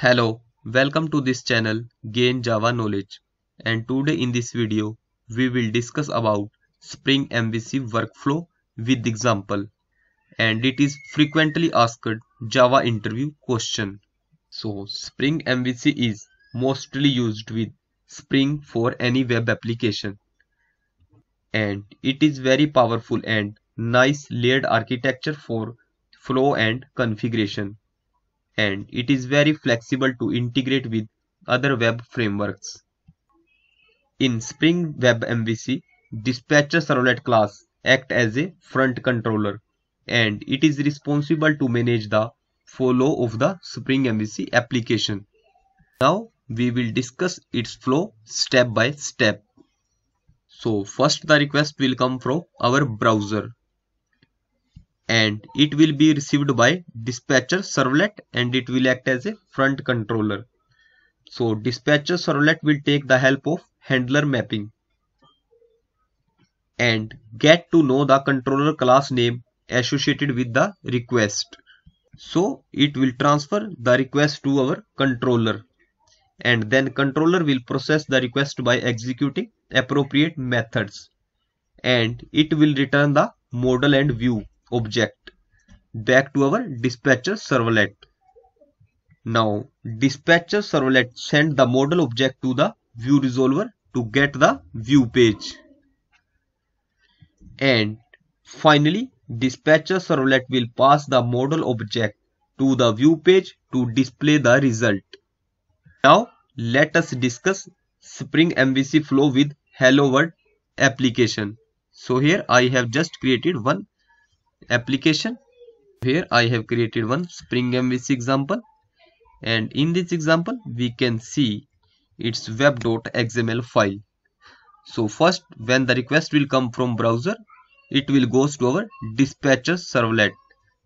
Hello, welcome to this channel Gain Java Knowledge and today in this video we will discuss about Spring MVC workflow with example and it is frequently asked Java interview question. So Spring MVC is mostly used with Spring for any web application and it is very powerful and nice layered architecture for flow and configuration and it is very flexible to integrate with other web frameworks. In Spring Web MVC, Dispatcher Servlet class act as a front controller and it is responsible to manage the flow of the Spring MVC application. Now we will discuss its flow step by step. So first the request will come from our browser and it will be received by dispatcher servlet and it will act as a front controller. So dispatcher servlet will take the help of handler mapping and get to know the controller class name associated with the request. So it will transfer the request to our controller and then controller will process the request by executing appropriate methods and it will return the model and view object back to our dispatcher servlet. Now dispatcher servlet send the model object to the view resolver to get the view page. And finally dispatcher servlet will pass the model object to the view page to display the result. Now let us discuss Spring MVC flow with hello world application. So here I have just created one application here I have created one spring MVC example and in this example we can see its web.xml file so first when the request will come from browser it will goes to our dispatcher servlet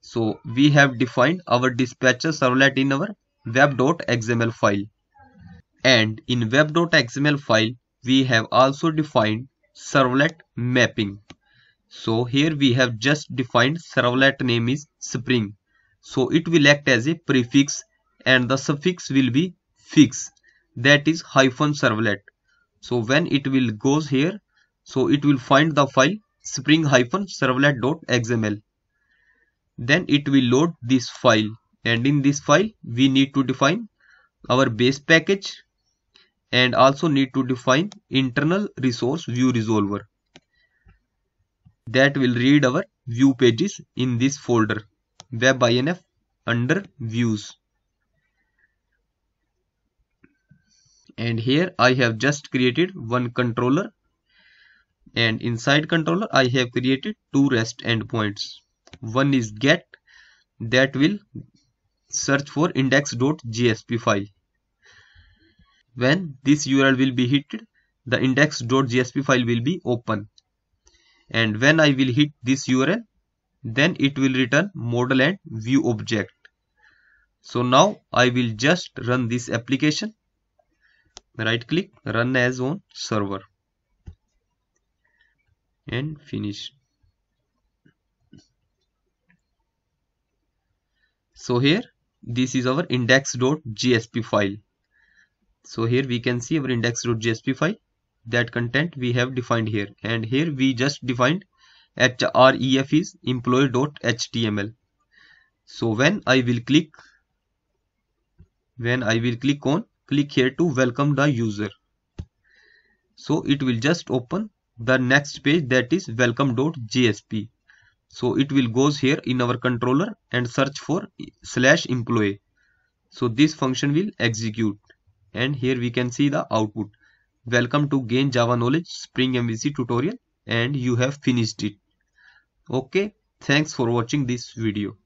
so we have defined our dispatcher servlet in our web.xml file and in web.xml file we have also defined servlet mapping so here we have just defined servlet name is spring. So it will act as a prefix and the suffix will be fix that is hyphen servlet. So when it will goes here so it will find the file spring hyphen servlet.xml. Then it will load this file and in this file we need to define our base package and also need to define internal resource view resolver that will read our view pages in this folder webinf under views and here I have just created one controller and inside controller I have created two REST endpoints one is get that will search for index.jsp file when this URL will be hit the index.jsp file will be open and when I will hit this URL then it will return model and view object. So now I will just run this application. Right click run as on server and finish. So here this is our index.jsp file. So here we can see our index.jsp file that content we have defined here and here we just defined href is employee.html so when i will click when i will click on click here to welcome the user so it will just open the next page that is welcome.jsp so it will goes here in our controller and search for slash employee so this function will execute and here we can see the output welcome to gain java knowledge spring mvc tutorial and you have finished it okay thanks for watching this video